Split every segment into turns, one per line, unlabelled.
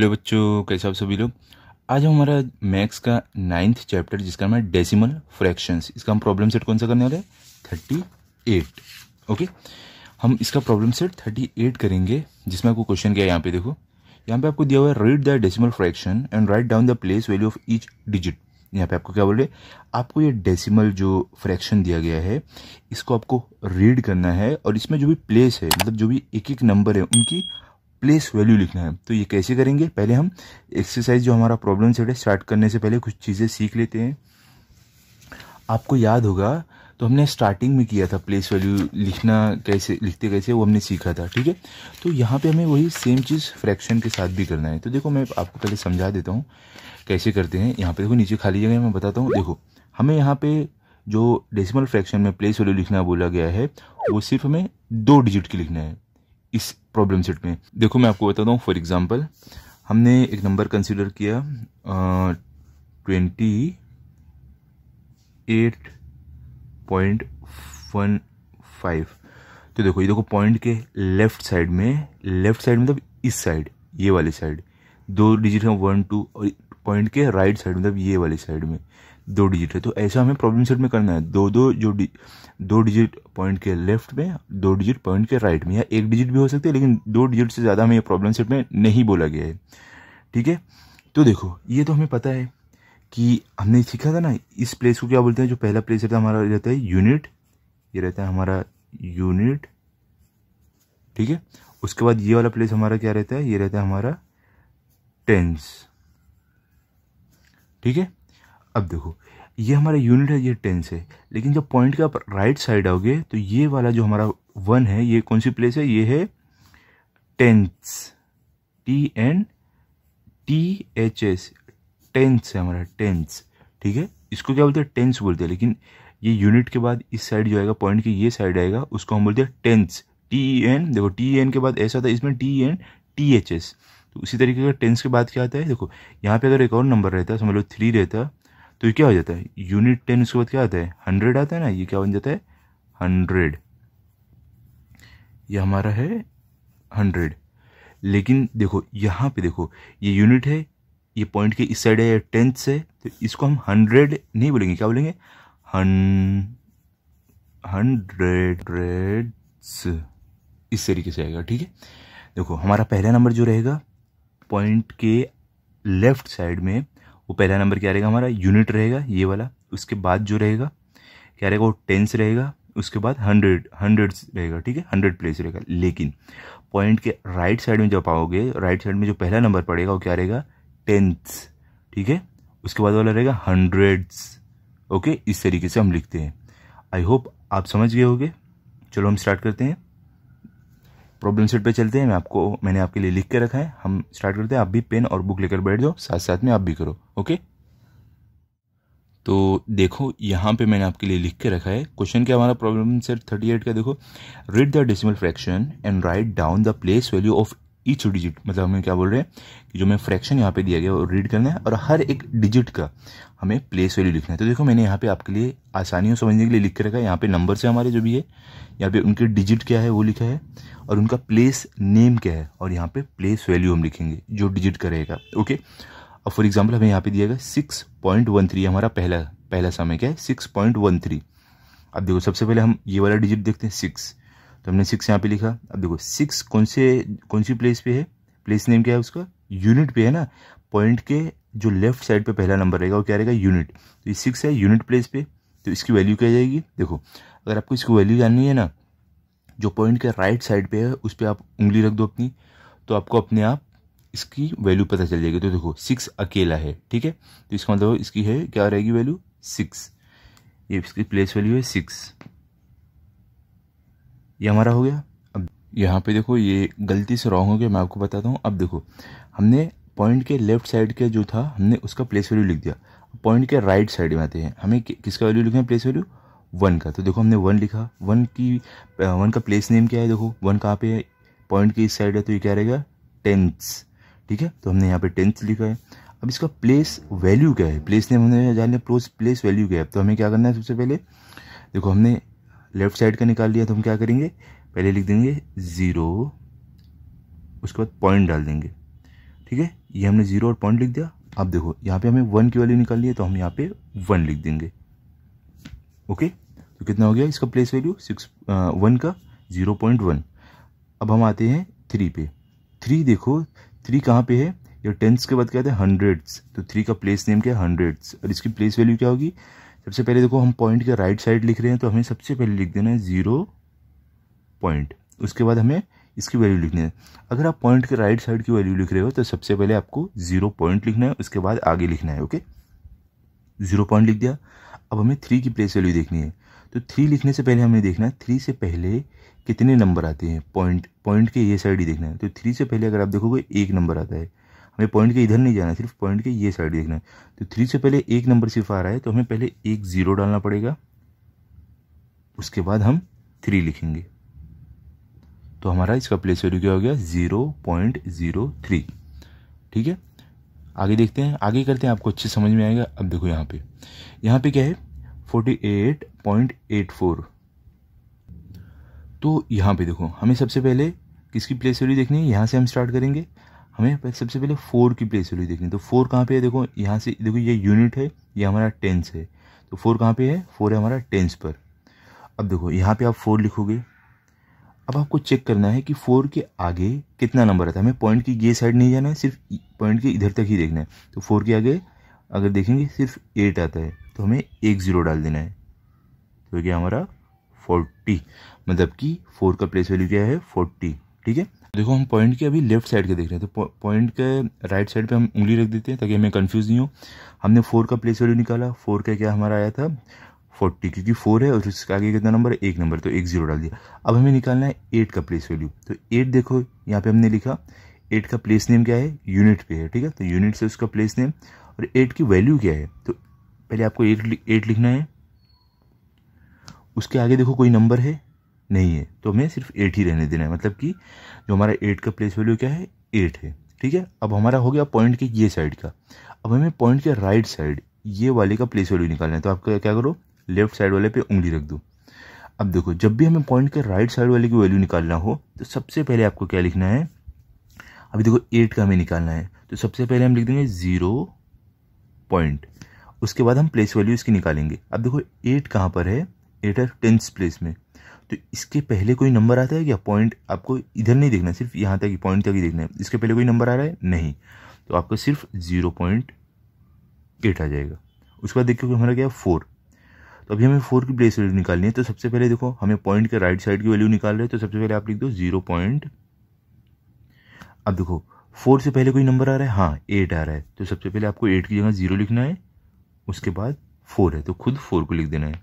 hello बच्चों कैसे आप सभी लोग आज हम हमारा मैथ्स का नाइन्थ चैप्टर जिसका नाम है डेसिमल फ्रैक्शंस इसका हम प्रॉब्लम सेट कौन सा करने वाले हैं थर्टी एट ओके हम इसका प्रॉब्लम सेट थर्टी एट करेंगे जिसमें आपको क्वेश्चन क्या है यहाँ पे देखो यहाँ पे आपको दिया हुआ है read the decimal fraction and write down the place value of each digit यहाँ पे आपको क्या बोल रहे आपको ये डेसिमल जो फ्रैक्शन दिया गया है इसको आपको रीड करना है और इसमें जो भी प्लेस है मतलब जो भी एक एक नंबर है उनकी प्लेस वैल्यू लिखना है तो ये कैसे करेंगे पहले हम एक्सरसाइज जो हमारा प्रॉब्लम सेट है स्टार्ट करने से पहले कुछ चीज़ें सीख लेते हैं आपको याद होगा तो हमने स्टार्टिंग में किया था प्लेस वैल्यू लिखना कैसे लिखते कैसे वो हमने सीखा था ठीक है तो यहाँ पे हमें वही सेम चीज़ फ्रैक्शन के साथ भी करना है तो देखो मैं आपको पहले समझा देता हूँ कैसे करते हैं यहाँ पे देखो नीचे खाली जगह मैं बताता हूँ देखो हमें यहाँ पे जो डेसिमल फ्रैक्शन में प्लेस वैल्यू लिखना बोला गया है वो सिर्फ हमें दो डिजिट की लिखना है इस प्रॉब्लम सेट में देखो मैं आपको बताता हूँ फॉर एग्जाम्पल हमने एक नंबर कंसिडर किया twenty eight point one five तो देखो ये देखो पॉइंट के लेफ्ट साइड में लेफ्ट साइड मतलब इस साइड ये वाली साइड दो डिजिट हैं वन टू और पॉइंट के राइट साइड मतलब ये वाली साइड में दो डिजिट है तो ऐसा हमें प्रॉब्लम सेट में करना है दो दो जो दो डिजिट पॉइंट के लेफ्ट में दो डिजिट पॉइंट के राइट में या एक डिजिट भी हो सकती है लेकिन दो डिजिट से ज़्यादा हमें ये प्रॉब्लम सेट में नहीं बोला गया है ठीक है तो देखो ये तो हमें पता है कि हमने सीखा था ना इस प्लेस को क्या बोलते हैं जो पहला प्लेस रहता है हमारा रहता है यूनिट ये रहता है हमारा यूनिट ठीक है उसके बाद ये वाला प्लेस हमारा क्या रहता है ये रहता है हमारा टेंस ठीक है अब देखो ये हमारा यूनिट है ये टेंस है लेकिन जब पॉइंट के आप राइट साइड आओगे तो ये वाला जो हमारा वन है ये कौन सी प्लेस है ये है tenths T N T H S tenths है हमारा टेंस ठीक है इसको क्या बोलते हैं टेंस बोलते हैं लेकिन ये यूनिट के बाद इस साइड जो आएगा पॉइंट की ये साइड आएगा उसको हम बोलते हैं टेंस टी ई एन देखो टी एन के बाद ऐसा था इसमें T N T H S तो उसी तरीके का टेंस के बाद क्या आता है देखो यहाँ पे अगर एक और नंबर रहता समझ लो थ्री रहता तो ये क्या हो जाता है यूनिट टेन उसके बाद क्या आता है हंड्रेड आता है ना ये क्या बन जाता है हंड्रेड ये हमारा है हंड्रेड लेकिन देखो यहाँ पे देखो ये यूनिट है ये पॉइंट के इस साइड है टेंथ से तो इसको हम हंड्रेड नहीं बोलेंगे क्या बोलेंगे हन हंड्रेड इस तरीके से आएगा ठीक है देखो हमारा पहला नंबर जो रहेगा पॉइंट के लेफ्ट साइड में वो पहला नंबर क्या रहेगा हमारा यूनिट रहेगा ये वाला उसके बाद जो रहेगा क्या रहेगा वो टेंस रहेगा उसके बाद हंड्रेड हंड्रेड्स रहेगा ठीक है हंड्रेड प्लेस रहेगा लेकिन पॉइंट के राइट साइड में जब आओगे राइट साइड में जो पहला नंबर पड़ेगा वो क्या रहेगा टेंथ्स ठीक है उसके बाद वाला रहेगा हंड्रेड्स ओके इस तरीके से हम लिखते हैं आई होप आप समझ गए होगे चलो हम स्टार्ट करते हैं प्रॉब्लम सेट पे चलते हैं मैं आपको मैंने आपके लिए लिख के रखा है हम स्टार्ट करते हैं आप भी पेन और बुक लेकर बैठ जाओ साथ साथ में आप भी करो ओके तो देखो यहाँ पे मैंने आपके लिए लिख के रखा है क्वेश्चन क्या हमारा प्रॉब्लम सेट थर्टी एट का देखो read the decimal fraction and write down the place value of each digit मतलब हमें क्या बोल रहे हैं कि जो मैं फ्रैक्शन यहाँ पे दिया गया वो रीड करना है और हर एक डिजिट का हमें प्लेस वैल्यू लिखना है तो देखो मैंने यहाँ पे आपके लिए आसानी समझने के लिए लिख के रखा है यहाँ पे नंबर से हमारे जो भी है यहाँ पे उनके डिजिट क्या है वो लिखा है और उनका प्लेस नेम क्या है और यहाँ पे प्लेस वैल्यू हम लिखेंगे जो डिजिट का रहेगा ओके अब फॉर एग्जाम्पल हमें यहाँ पे दिया गया सिक्स पॉइंट वन थ्री हमारा पहला पहला समय क्या है सिक्स पॉइंट वन थ्री अब देखो सबसे पहले हम ये वाला डिजिट देखते हैं सिक्स तो हमने सिक्स यहाँ पे लिखा अब देखो सिक्स कौन से कौन सी प्लेस पे है प्लेस नेम क्या है उसका यूनिट पे है ना पॉइंट के जो लेफ्ट साइड पे पहला नंबर रहेगा वो क्या रहेगा यूनिट तो ये सिक्स है यूनिट प्लेस पे तो इसकी वैल्यू क्या जाएगी देखो अगर आपको इसकी वैल्यू जाननी है ना जो पॉइंट के राइट साइड पे है उस पर आप उंगली रख दो अपनी तो आपको अपने आप इसकी वैल्यू पता चल जाएगी तो देखो सिक्स अकेला है ठीक है तो इसका मतलब इसकी है क्या रहेगी वैल्यू सिक्स ये इसकी प्लेस वैल्यू है सिक्स ये हमारा हो गया अब यहाँ पे देखो ये गलती से रॉन्ग हो गया मैं आपको बताता हूँ अब देखो हमने पॉइंट के लेफ्ट साइड के जो था हमने उसका प्लेस वैल्यू लिख दिया पॉइंट के राइट साइड में आते हैं हमें किसका वैल्यू लिखना है प्लेस वैल्यू वन का तो देखो हमने वन लिखा वन की वन का प्लेस नेम क्या है देखो वन कहाँ पे है पॉइंट की इस साइड है तो ये क्या रहेगा टेंथ्स ठीक है तो हमने यहाँ पे टेंथ लिखा है अब इसका प्लेस वैल्यू क्या है प्लेस नेम हमने जान लिया प्लेस वैल्यू क्या है तो हमें क्या करना है सबसे पहले देखो हमने लेफ्ट साइड का निकाल लिया तो हम क्या करेंगे पहले लिख देंगे ज़ीरो उसके बाद पॉइंट डाल देंगे ठीक है ये हमने ज़ीरो और पॉइंट लिख दिया आप देखो यहाँ पे हमें वन की वैल्यू निकाल लिया तो हम यहाँ पे वन लिख देंगे ओके तो कितना हो गया इसका प्लेस वैल्यू सिक्स वन का ज़ीरो पॉइंट वन अब हम आते हैं थ्री पे थ्री देखो थ्री कहाँ पे है ये टेंथ्स के बाद क्या था हंड्रेड्स तो थ्री का प्लेस नेम क्या है हंड्रेड्स और इसकी प्लेस वैल्यू क्या होगी सबसे पहले देखो हम पॉइंट के राइट साइड लिख रहे हैं तो हमें सबसे पहले लिख देना है ज़ीरो पॉइंट उसके बाद हमें इसकी वैल्यू लिखनी है अगर आप पॉइंट के राइट साइड की वैल्यू लिख रहे हो तो सबसे पहले आपको ज़ीरो पॉइंट लिखना है उसके बाद आगे लिखना है ओके ज़ीरो पॉइंट लिख दिया अब हमें थ्री की प्लेस वैल्यू देखनी है तो थ्री लिखने से पहले हमें देखना है थ्री से पहले कितने नंबर आते हैं पॉइंट पॉइंट के ये साइड ही देखना है तो थ्री से पहले अगर आप देखोगे एक नंबर आता है हमें पॉइंट के इधर नहीं जाना सिर्फ पॉइंट के ये साइड देखना है तो थ्री से पहले एक नंबर सिर्फ आ रहा है तो हमें पहले एक ज़ीरो डालना पड़ेगा उसके बाद हम थ्री लिखेंगे तो हमारा इसका प्लेस वैल्यू क्या हो गया ज़ीरो पॉइंट ज़ीरो थ्री ठीक है आगे देखते हैं आगे करते हैं आपको अच्छे समझ में आएगा अब देखो यहाँ पे यहाँ पे क्या है forty eight point eight four तो यहाँ पे देखो हमें सबसे पहले किसकी प्लेस वैल्यू देखनी है यहाँ से हम स्टार्ट करेंगे हमें सबसे पहले फोर की प्लेस वैल्यू देखनी तो फोर कहाँ पे है देखो यहाँ से देखो ये यूनिट है ये हमारा टेंस है तो फोर कहाँ पे है फोर है हमारा टेंस पर अब देखो यहाँ पे आप फोर लिखोगे अब आपको चेक करना है कि फोर के आगे कितना नंबर आता है हमें पॉइंट की ये साइड नहीं जाना है सिर्फ पॉइंट के इधर तक ही देखना है तो फोर के आगे अगर देखेंगे सिर्फ एट आता है तो हमें एक ज़ीरो डाल देना है तो क्या हमारा फोर्टी मतलब कि फोर का प्लेस वैल्यू क्या है फोर्टी ठीक है देखो हम पॉइंट के अभी लेफ्ट साइड के देख रहे हैं तो पॉइंट के राइट साइड पे हम उंगली रख देते हैं ताकि हमें कंफ्यूज नहीं हो हमने फोर का प्लेस वैल्यू निकाला फोर का क्या हमारा आया था फोर्टी क्योंकि फोर है और उसके आगे कितना नंबर है एक नंबर तो एक जीरो डाल दिया अब हमें निकालना है एट का प्लेस वैल्यू तो एट देखो यहाँ पे हमने लिखा एट का प्लेस नेम क्या है यूनिट पे है ठीक है तो यूनिट से उसका प्लेस नेम और एट की वैल्यू क्या है तो पहले आपको एट एट लिखना है उसके आगे देखो कोई नंबर है नहीं है तो हमें सिर्फ एट ही रहने देना है मतलब कि जो हमारा एट का प्लेस वैल्यू क्या है एट है ठीक है अब हमारा हो गया पॉइंट के ये साइड का अब हमें पॉइंट के राइट साइड ये वाले का प्लेस वैल्यू निकालना है तो आप क्या करो लेफ्ट साइड वाले पे उंगली रख दो अब देखो जब भी हमें पॉइंट के राइट साइड वाले की वैल्यू निकालना हो तो सबसे पहले आपको क्या लिखना है अभी देखो एट का हमें निकालना है तो सबसे पहले हम लिख देंगे ज़ीरो पॉइंट उसके बाद हम प्लेस वैल्यू इसकी निकालेंगे अब देखो एट कहाँ पर है एट है टेंथ प्लेस में तो इसके पहले कोई नंबर आता है क्या पॉइंट आपको इधर नहीं देखना सिर्फ यहाँ तक पॉइंट तक ही देखना है इसके पहले कोई नंबर आ रहा है नहीं तो आपको सिर्फ ज़ीरो पॉइंट एट आ जाएगा उसके बाद देखिए हमारा क्या है फोर तो अभी हमें फोर की प्लेस वैल्यू निकालनी है तो सबसे पहले देखो हमें पॉइंट के राइट साइड की वैल्यू निकाल रहे हैं तो सबसे पहले आप लिख दो ज़ीरो पॉइंट अब देखो फोर से पहले कोई नंबर आ रहा है हाँ एट आ रहा है तो सबसे पहले आपको एट की जगह ज़ीरो लिखना है उसके बाद फोर है तो खुद फोर को लिख देना है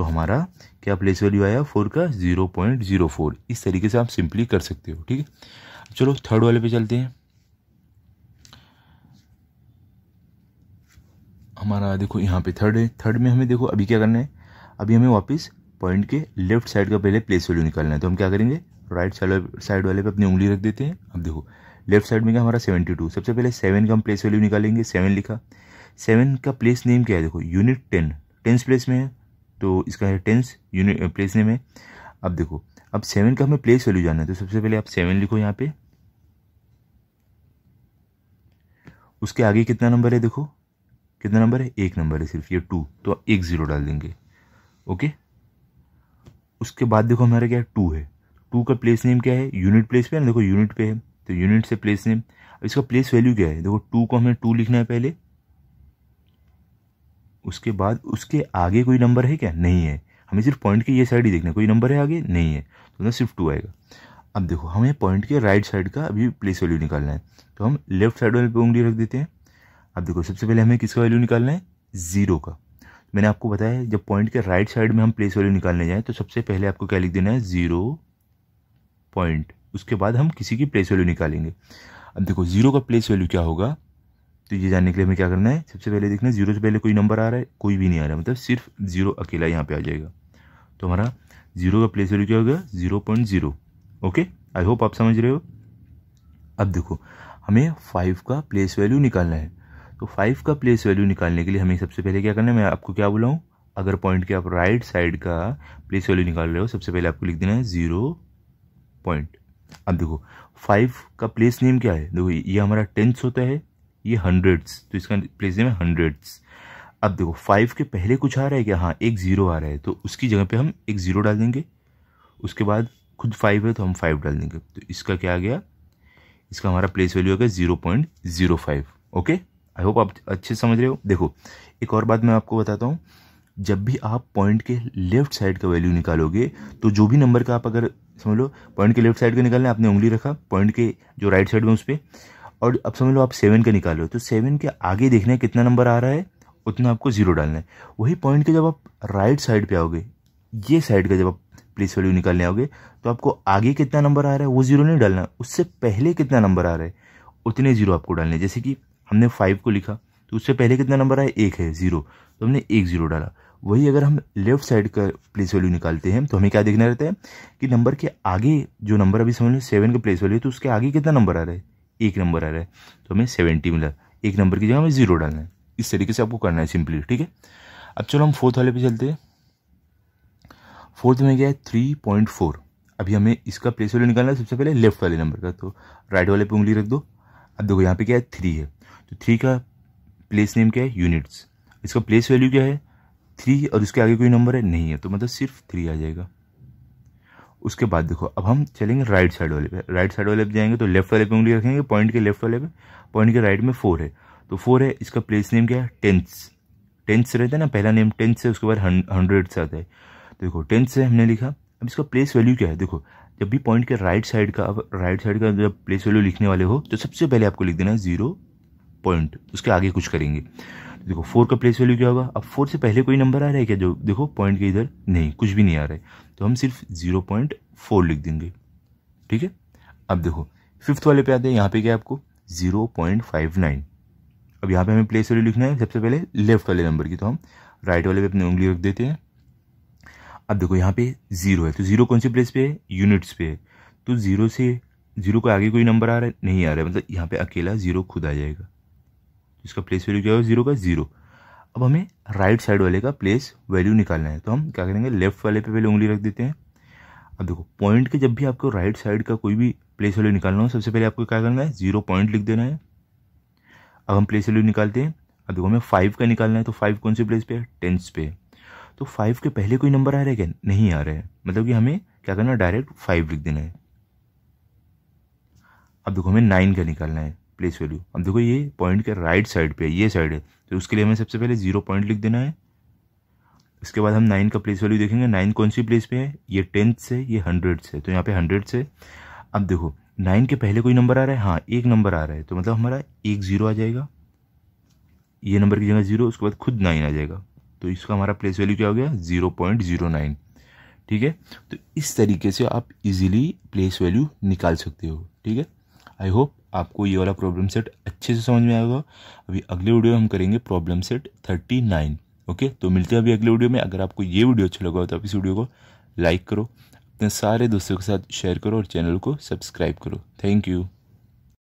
तो हमारा क्या प्लेस वैल्यू आया फोर का ज़ीरो पॉइंट ज़ीरो फोर इस तरीके से आप सिंपली कर सकते हो ठीक है चलो थर्ड वाले पे चलते हैं हमारा देखो यहाँ पे थर्ड है थर्ड में हमें देखो अभी क्या करना है अभी हमें वापस पॉइंट के लेफ्ट साइड का पहले प्लेस वैल्यू निकालना है तो हम क्या करेंगे राइट साइड वाले पे अपनी उंगली रख देते हैं अब देखो लेफ्ट साइड में क्या हमारा सेवेंटी टू सबसे पहले सेवन का हम प्लेस वैल्यू निकालेंगे सेवन लिखा सेवन का प्लेस नेम क्या है देखो यूनिट टेन टेंस प्लेस में है तो इसका है टेंस यूनिट प्लेस नेम है अब देखो अब सेवन का हमें प्लेस वैल्यू जानना है तो सबसे पहले आप सेवन लिखो यहाँ पे उसके आगे कितना नंबर है देखो कितना नंबर है एक नंबर है सिर्फ ये टू तो एक ज़ीरो डाल देंगे ओके उसके बाद देखो हमारा क्या टू है टू का प्लेस नेम क्या है यूनिट प्लेस पे है ना देखो यूनिट पे है तो यूनिट से प्लेस नेम इसका प्लेस वैल्यू क्या है देखो टू को हमें टू लिखना है पहले उसके बाद उसके आगे कोई नंबर है क्या नहीं है हमें सिर्फ पॉइंट की ये साइड ही देखना है कोई नंबर है आगे नहीं है तो ना सिर्फ टू आएगा अब देखो हमें पॉइंट के राइट साइड का अभी प्लेस वैल्यू निकालना है तो हम लेफ्ट साइड वाले पे उंगली रख देते हैं अब देखो सबसे पहले हमें किसका वैल्यू निकालना है ज़ीरो का मैंने आपको बताया जब पॉइंट के राइट साइड में हम प्लेस वैल्यू निकालने जाएँ तो सबसे पहले आपको क्या लिख देना है ज़ीरो पॉइंट उसके बाद हम किसी की प्लेस वैल्यू निकालेंगे अब देखो ज़ीरो का प्लेस वैल्यू क्या होगा तो ये जानने के लिए हमें क्या करना है सबसे पहले देखना है जीरो से पहले कोई नंबर आ रहा है कोई भी नहीं आ रहा मतलब सिर्फ जीरो अकेला यहाँ पे आ जाएगा तो हमारा जीरो का प्लेस वैल्यू क्या होगा zero point zero okay I hope आप समझ रहे हो अब देखो हमें फाइव का प्लेस वैल्यू निकालना है तो फाइव का प्लेस वैल्यू निकालने के लिए हमें सबसे पहले क्या करना है मैं आपको क्या बोला हूँ अगर पॉइंट के आप राइट साइड का प्लेस वैल्यू निकाल रहे हो सबसे पहले आपको लिख देना है जीरो पॉइंट अब देखो फाइव का प्लेस नेम क्या है देखो ये हमारा टेंथ होता है ये हंड्रेड्स तो इसका प्लेस है हंड्रेड्स अब देखो फाइव के पहले कुछ आ रहा है क्या हाँ एक ज़ीरो आ रहा है तो उसकी जगह पे हम एक ज़ीरो डाल देंगे उसके बाद खुद फाइव है तो हम फाइव डाल देंगे तो इसका क्या आ गया इसका हमारा प्लेस वैल्यू आ गया zero point zero five okay I hope आप अच्छे समझ रहे हो देखो एक और बात मैं आपको बताता हूँ जब भी आप पॉइंट के लेफ्ट साइड का वैल्यू निकालोगे तो जो भी नंबर का आप अगर समझ लो पॉइंट के लेफ्ट साइड का निकालना आपने उंगली रखा पॉइंट के जो राइट साइड में उस पर और अब समझ लो आप सेवन का निकालो तो सेवन के आगे देखना है कितना नंबर आ रहा है उतना आपको ज़ीरो डालना है वही पॉइंट के जब आप राइट साइड पे आओगे ये साइड का जब आप प्लेस वैल्यू निकालने आओगे तो आपको आगे कितना नंबर आ रहा है वो ज़ीरो नहीं डालना उससे पहले कितना नंबर आ रहा है उतने ज़ीरो आपको डालने जैसे कि हमने फाइव को लिखा तो उससे पहले कितना नंबर आया एक है ज़ीरो तो हमने एक ज़ीरो डाला वही अगर हम लेफ्ट साइड का प्लेस वैल्यू निकालते हैं तो हमें क्या देखना रहता है कि नंबर के आगे जो नंबर अभी समझ लो सेवन का प्लेस वैल्यू है तो उसके आगे कितना नंबर आ रहा है एक नंबर आ रहा है तो हमें सेवेंटी मिला एक नंबर की जगह हमें ज़ीरो डालना है इस तरीके से आपको करना है सिंपली ठीक है अब चलो हम फोर्थ वाले पे चलते हैं फोर्थ में क्या है थ्री पॉइंट फोर अभी हमें इसका प्लेस वैल्यू निकालना है सबसे पहले लेफ्ट वाले नंबर का तो राइट वाले पे उंगली रख दो अब देखो यहाँ पे क्या है थ्री है तो थ्री का प्लेस नेम क्या है यूनिट्स इसका प्लेस वैल्यू क्या है थ्री और इसके आगे कोई नंबर है नहीं है तो मतलब सिर्फ थ्री आ जाएगा उसके बाद देखो अब हम चलेंगे राइट साइड वाले पे राइट साइड वाले पे जाएंगे तो लेफ्ट वाले पे उंगली रखेंगे पॉइंट के लेफ्ट वाले पे पॉइंट के राइट में फोर है तो फोर है इसका प्लेस नेम क्या है टेंथ टेंथ रहता है ना पहला नेम टेंथ है उसके बाद हंड्रेड से आता है तो देखो टेंथ से हमने लिखा अब इसका प्लेस वैल्यू क्या है देखो जब भी पॉइंट के राइट साइड का अब राइट साइड का जब प्लेस वैल्यू लिखने वाले हो तो सबसे पहले आपको लिख देना ज़ीरो पॉइंट उसके आगे कुछ करेंगे तो देखो फोर का प्लेस वैल्यू क्या होगा अब फोर से पहले कोई नंबर आ रहा है क्या जो देखो पॉइंट के इधर नहीं कुछ भी नहीं आ रहा है तो हम सिर्फ जीरो पॉइंट फोर लिख देंगे ठीक है अब देखो फिफ्थ वाले पे आते हैं यहाँ पे क्या आपको जीरो पॉइंट फाइव नाइन अब यहाँ पे हमें प्लेस वैल्यू लिखना है सबसे पहले लेफ्ट वाले नंबर की तो हम राइट वाले पे अपनी उंगली रख देते हैं अब देखो यहाँ पे जीरो है तो जीरो कौन से प्लेस पे है यूनिट्स पे है तो जीरो से जीरो को आगे कोई नंबर आ रहा है नहीं आ रहा है मतलब यहाँ पे अकेला जीरो खुद आ जाएगा जिसका प्लेस वैल्यू क्या होगा जीरो का जीरो अब हमें राइट साइड वाले का प्लेस वैल्यू निकालना है तो हम क्या करेंगे लेफ्ट वाले पे पहले उंगली रख देते हैं अब देखो पॉइंट के जब भी आपको राइट साइड का कोई भी प्लेस वैल्यू निकालना हो सबसे पहले आपको क्या करना है जीरो पॉइंट लिख देना है अब हम प्लेस वैल्यू निकालते हैं अब देखो हमें फाइव का निकालना है तो फाइव कौन से प्लेस पे है टेंथ पे तो फाइव के पहले कोई नंबर आ रहा है क्या नहीं आ रहा है मतलब कि हमें क्या करना है डायरेक्ट फाइव लिख देना है अब देखो हमें नाइन का निकालना है प्लेस वैल्यू अब देखो ये पॉइंट के राइट साइड पे ये साइड है तो उसके लिए हमें सबसे पहले जीरो पॉइंट लिख देना है उसके बाद हम नाइन का प्लेस वैल्यू देखेंगे नाइन कौन सी प्लेस पे है ये टेंथ से ये हंड्रेड से तो यहाँ पे हंड्रेड से अब देखो नाइन के पहले कोई नंबर आ रहा है हाँ एक नंबर आ रहा है तो मतलब हमारा एक ज़ीरो आ जाएगा ये नंबर की जगह ज़ीरो उसके बाद खुद नाइन आ जाएगा तो इसका हमारा प्लेस वैल्यू क्या हो गया ज़ीरो पॉइंट ज़ीरो नाइन ठीक है तो इस तरीके से आप इजीली प्लेस वैल्यू निकाल सकते हो ठीक है आई होप आपको ये वाला प्रॉब्लम सेट अच्छे से समझ में आएगा अभी अगले वीडियो में हम करेंगे problem set thirty nine okay तो मिलते हैं अभी अगले वीडियो में अगर आपको ये वीडियो अच्छा लगा हो तो आप इस वीडियो को लाइक करो अपने सारे दोस्तों के साथ शेयर करो और चैनल को सब्सक्राइब करो थैंक यू